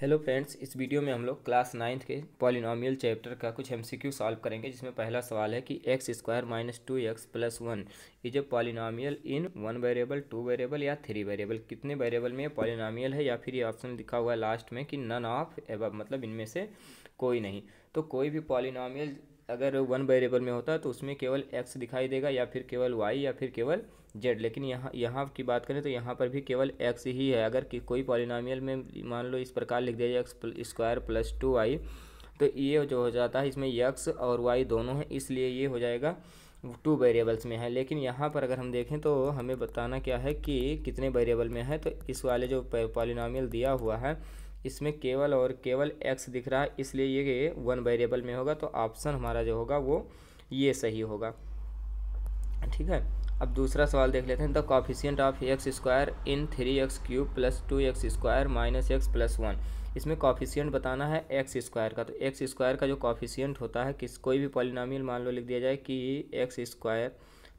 hello friends इस video में हम लोग क्लास नाइन्थ के पॉलिनॉमियल चैप्टर का कुछ एम सी क्यू सॉल्व करेंगे जिसमें पहला सवाल है कि X square minus two X plus one is a polynomial in one variable two variable या थ्री वेरिएबल कितने वेरिएबल में पॉलिनॉमियल है या फिर ये ऑप्शन लिखा हुआ है लास्ट में कि नन ऑफ एब मतलब इनमें से कोई नहीं तो कोई भी पॉलिनॉमियल अगर वन वेरिएबल में होता तो उसमें केवल एक्स दिखाई देगा या फिर केवल वाई या फिर केवल जेड लेकिन यहाँ यहाँ की बात करें तो यहाँ पर भी केवल एक्स ही है अगर कि कोई पॉलिनामियल में मान लो इस प्रकार लिख दिया जाए X square plus two Y तो ये जो हो जाता है इसमें यक्स और वाई दोनों हैं इसलिए ये हो जाएगा टू वेरिएबल्स में है लेकिन यहाँ पर अगर हम देखें तो हमें बताना क्या है कि कितने वेरिएबल में है तो इस वाले जो पॉलिनामियल दिया हुआ है इसमें केवल और केवल एक्स दिख रहा है इसलिए ये वन वेरिएबल में होगा तो ऑप्शन हमारा जो होगा वो ये सही होगा ठीक है अब दूसरा सवाल देख लेते हैं the coefficient of X square in three X cube plus two X square minus X plus one इसमें कॉफिशियंट बताना है एक्स स्क्वायर का तो एक्स स्क्वायर का जो कॉफिशियंट होता है किस कोई भी पॉलिनामियल मान लो लिख दिया जाए कि X square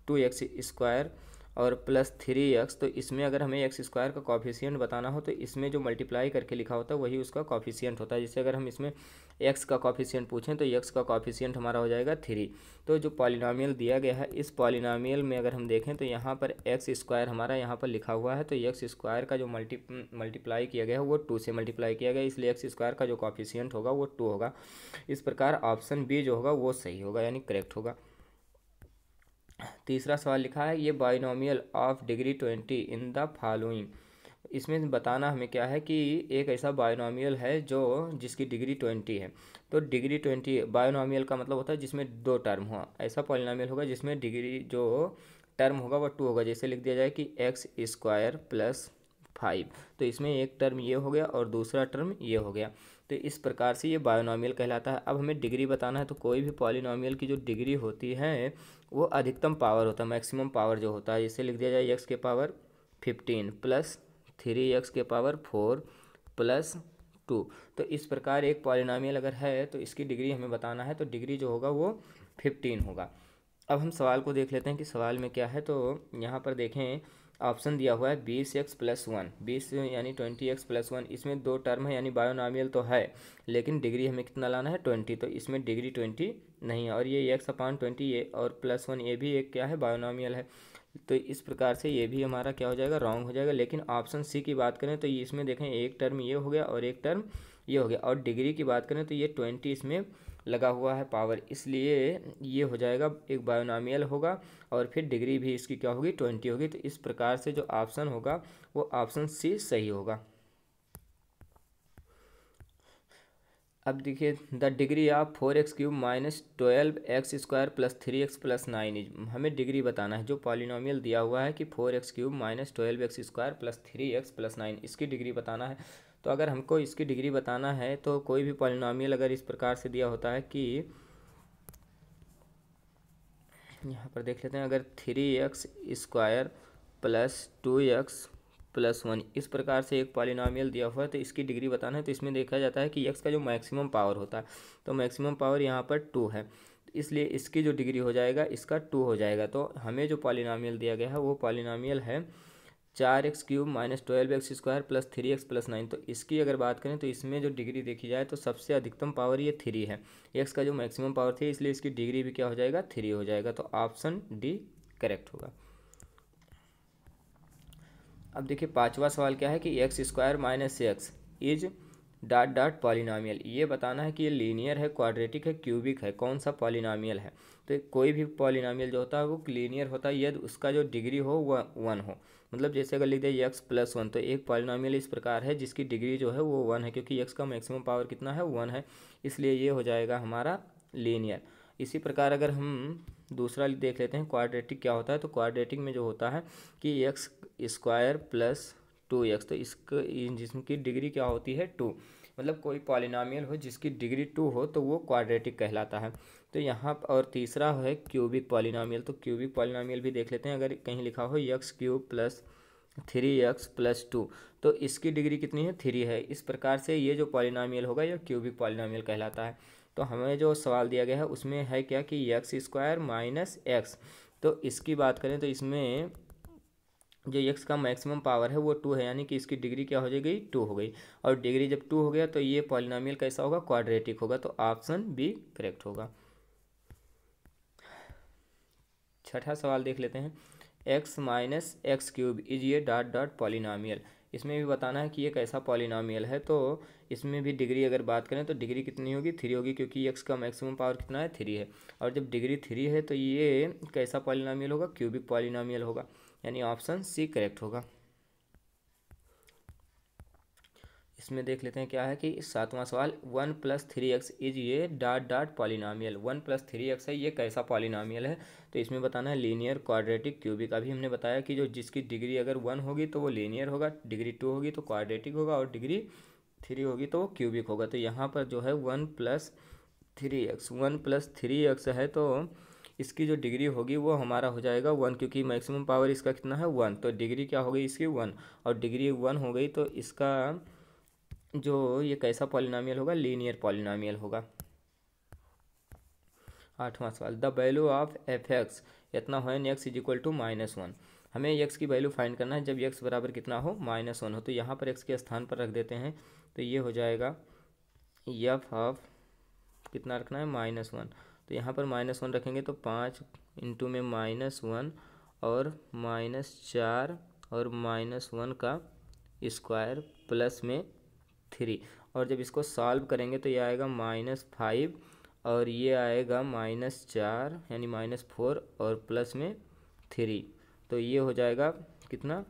two X square और प्लस थ्री एक्स तो इसमें अगर हमें एक्स स्क्वायर का कॉफिशियंट बताना हो तो इसमें जो मल्टीप्लाई करके लिखा होता है वही उसका कॉफिशियंट होता है जैसे अगर हम इसमें एक्स का कॉफिशियंट पूछें तो एक्स का कॉफिशियंट हमारा हो जाएगा थ्री तो जो पॉलिनामियल दिया गया है इस पॉलिनामियल में अगर हम देखें तो यहाँ पर एक्स स्क्वायर हमारा यहाँ पर लिखा हुआ है तो एक्स स्क्वायर का जो मल्टी मल्टीप्लाई किया गया है वो टू से मल्टीप्लाई किया गया इसलिए एक्स स्क्वायर का जो कॉफिशियंट होगा वो टू होगा इस प्रकार ऑप्शन बी जो होगा वो सही होगा यानी करेक्ट होगा तीसरा सवाल लिखा है ये binomial of degree twenty in the following इसमें बताना हमें क्या है कि एक ऐसा बायोनॉमियल है जो जिसकी डिग्री ट्वेंटी है तो डिग्री ट्वेंटी बायोनॉमियल का मतलब होता है जिसमें दो टर्म हो ऐसा पॉलिनॉमियल होगा जिसमें डिग्री जो टर्म होगा वो टू होगा जैसे लिख दिया जाए कि एक्स स्क्वायर प्लस फाइव तो इसमें एक टर्म ये हो गया और दूसरा टर्म ये हो गया तो इस प्रकार से ये बायोनॉमियल कहलाता है अब हमें डिग्री बताना है तो कोई भी पॉलिनॉमियल की जो डिग्री होती है वो अधिकतम पावर होता है मैक्सिमम पावर जो होता है इसे लिख दिया जाए एक्स के power fifteen plus three X के पावर फोर प्लस टू तो इस प्रकार एक पॉलिनॉमियल अगर है तो इसकी डिग्री हमें बताना है तो डिग्री जो होगा वो फिफ्टीन होगा अब हम सवाल को देख लेते हैं कि सवाल में क्या है तो यहाँ पर देखें ऑप्शन दिया हुआ है बीस एक्स प्लस वन बीस यानी ट्वेंटी एक्स प्लस वन इसमें दो टर्म है यानी बायोनामियल तो है लेकिन डिग्री हमें कितना लाना है ट्वेंटी तो इसमें डिग्री ट्वेंटी नहीं है और ये एक्स अपान ट्वेंटी ये और प्लस वन ये भी एक क्या है बायोनामियल है तो इस प्रकार से ये भी हमारा क्या हो जाएगा रॉन्ग हो जाएगा लेकिन ऑप्शन सी की बात करें तो इसमें देखें एक टर्म ये हो गया और एक टर्म ये हो गया और डिग्री की बात करें तो ये ट्वेंटी इसमें लगा हुआ है पावर इसलिए ये हो जाएगा एक बायोनामियल होगा और फिर डिग्री भी इसकी क्या होगी ट्वेंटी होगी तो इस प्रकार से जो ऑप्शन होगा वो ऑप्शन सी सही होगा अब देखिए the degree of four X cube minus twelve X square plus three X plus nine हमें डिग्री बताना है जो पॉलिनोमियल दिया हुआ है कि four X cube minus twelve X square plus three X plus nine इसकी डिग्री बताना है तो अगर हमको इसकी डिग्री बताना है तो कोई भी पॉलिनॉमियल अगर इस प्रकार से दिया होता है कि यहाँ पर देख लेते हैं अगर three X square plus two X plus one इस प्रकार से एक पॉलिनॉमियल दिया हुआ है तो इसकी डिग्री बताना है तो इसमें देखा जाता है कि एक्स का जो मैक्सिमम पावर होता है तो मैक्सिमम पावर यहाँ पर टू है इसलिए इसकी जो डिग्री हो जाएगा इसका टू हो जाएगा तो हमें जो पॉलिनामियल दिया गया है वो पॉलिनामियल है चार X cube minus twelve X square plus three X plus nine तो इसकी अगर बात करें तो इसमें जो डिग्री देखी जाए तो सबसे अधिकतम पावर ये थ्री है एक्स का जो मैक्सिमम पावर थी इसलिए इसकी डिग्री भी क्या हो जाएगा थ्री हो जाएगा तो ऑप्शन डी करेक्ट होगा अब देखिए पाँचवा सवाल क्या है कि X square minus X is dot dot polynomial ये बताना है कि ये लीनियर है क्वाड्रेटिक है क्यूबिक है कौन सा पॉलिनामियल है तो कोई भी पॉलिनामियल जो होता है वो लीनियर होता है यदि उसका जो डिग्री हो वह वन हो मतलब जैसे अगर लिख दे एक्स प्लस वन तो एक पॉलिनामियल इस प्रकार है जिसकी डिग्री जो है वो वन है क्योंकि एक्स का मैक्सिमम पावर कितना है वन है इसलिए ये हो जाएगा हमारा लीनियर इसी प्रकार अगर हम दूसरा देख लेते हैं क्वाड्रेटिक क्या होता है तो क्वाड्रेटिक में जो होता है कि X square plus two X तो इसके डिग्री क्या होती है टू मतलब कोई पॉलिनामियल हो जिसकी डिग्री टू हो तो वो क्वाड्रेटिक कहलाता है तो यहाँ और तीसरा है क्यूबिक पॉलिनामियल तो क्यूबिक पॉलिनामियल भी देख लेते हैं अगर कहीं लिखा हो X cube plus three X plus two तो इसकी डिग्री कितनी है थ्री है इस प्रकार से ये जो पॉलिनामियल होगा यह क्यूबिक पॉलिनामियल कहलाता है तो हमें जो सवाल दिया गया है उसमें है क्या कि यक्स स्क्वायर माइनस एक्स तो इसकी बात करें तो इसमें जो यक्स का मैक्सिमम पावर है वो टू है यानी कि इसकी डिग्री क्या हो जाएगी टू हो गई और डिग्री जब टू हो गया तो ये पॉलिनामियल कैसा होगा क्वाड्रेटिक होगा तो ऑप्शन बी करेक्ट होगा छठा सवाल देख लेते हैं X minus X cube is ये डॉट डॉट पॉलिनामियल इसमें भी बताना है कि ये कैसा पॉलिनामियल है तो इसमें भी डिग्री अगर बात करें तो डिग्री कितनी होगी थ्री होगी क्योंकि एक्स का मैक्सिमम पावर कितना है थ्री है और जब डिग्री थ्री है तो ये कैसा पॉलिनामियल होगा क्यूबिक पॉलिनामियल होगा यानी ऑप्शन सी करेक्ट होगा इसमें देख लेते हैं क्या है कि सातवां सवाल one plus three X is ये dot dot polynomial one plus three X है ये कैसा पॉलिनामियल है तो इसमें बताना है लीनियर क्वाड्रेटिक क्यूबिक अभी हमने बताया कि जो जिसकी डिग्री अगर वन होगी तो वो लीनियर होगा डिग्री टू होगी तो क्वाड्रेटिक होगा और डिग्री थ्री होगी तो वो क्यूबिक होगा तो यहाँ पर जो है one plus three X one plus three X है तो इसकी जो डिग्री होगी वो हमारा हो जाएगा वन क्योंकि मैक्सिमम पावर इसका कितना है वन तो डिग्री क्या हो गई इसकी वन और डिग्री वन हो गई तो इसका जो ये कैसा पॉलिनामियल होगा लीनियर पॉलिनामियल होगा आठवां सवाल the value of F X इतना हो X is equal to minus one हमें एक्स की वैल्यू फाइंड करना है जब एक्स बराबर कितना हो माइनस वन हो तो यहाँ पर एक्स के स्थान पर रख देते हैं तो ये हो जाएगा यफ ऑफ कितना रखना है माइनस वन तो यहाँ पर माइनस वन रखेंगे तो पाँच इंटू में माइनस वन और माइनस चार और माइनस वन का स्क्वायर प्लस में थ्री और जब इसको सॉल्व करेंगे तो ये आएगा माइनस फाइव और ये आएगा माइनस चार यानी माइनस फोर और प्लस में थ्री तो ये हो जाएगा कितना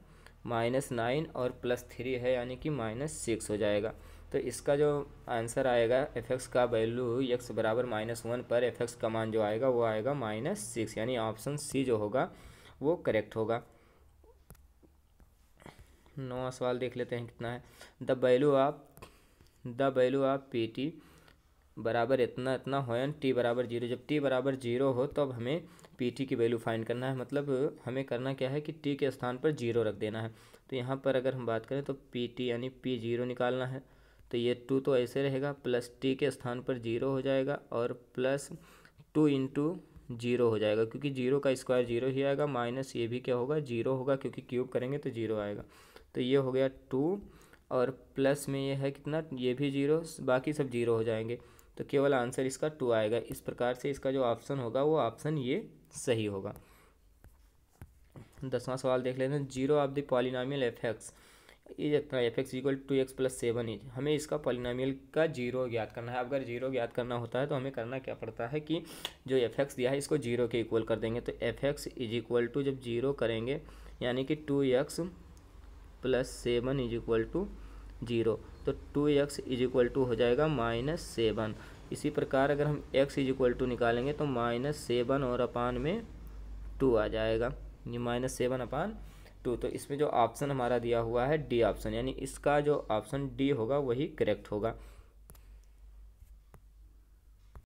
माइनस नाइन और प्लस थ्री है यानी कि माइनस सिक्स हो जाएगा तो इसका जो आंसर आएगा एफ एक्स का वैल्यू एक्स बराबर माइनस वन पर एफ एक्स का मान जो आएगा वो आएगा माइनस सिक्स यानी ऑप्शन सी जो होगा वो करेक्ट होगा नवा सवाल देख लेते हैं कितना है the value of the value of P T बराबर इतना इतना हो एन टी बराबर जीरो जब टी बराबर जीरो हो तब तो हमें पी टी की वैल्यू फाइंड करना है मतलब हमें करना क्या है कि टी के स्थान पर जीरो रख देना है तो यहाँ पर अगर हम बात करें तो पी टी यानी पी जीरो निकालना है तो ये टू तो ऐसे रहेगा प्लस टी के स्थान पर जीरो हो जाएगा और प्लस टू इंटू जीरो हो जाएगा क्योंकि जीरो का स्क्वायर जीरो ही आएगा माइनस ये भी क्या होगा जीरो होगा क्योंकि क्यूब करेंगे तो जीरो आएगा तो ये हो गया टू और प्लस में ये है कितना ये भी जीरो बाकी सब जीरो हो जाएंगे तो केवल आंसर इसका टू आएगा इस प्रकार से इसका जो ऑप्शन होगा वो ऑप्शन ये सही होगा दसवां सवाल देख लेते हैं zero of the polynomial F X is F X equal to X plus seven is हमें इसका पॉलिनामियल का जीरो ज्ञात करना है अगर जीरो ज्ञात करना होता है तो हमें करना क्या पड़ता है कि जो एफ एक्स दिया है इसको जीरो के इक्वल कर देंगे तो F X is equal to जब जीरो करेंगे यानी कि two X plus seven is equal to zero तो two X is equal to हो जाएगा माइनस सेवन इसी प्रकार अगर हम एक्स इज इक्वल टू निकालेंगे तो माइनस सेवन और अपान में टू आ जाएगा ये माइनस सेवन अपान टू तो इसमें जो ऑप्शन हमारा दिया हुआ है डी ऑप्शन यानी इसका जो ऑप्शन डी होगा वही करेक्ट होगा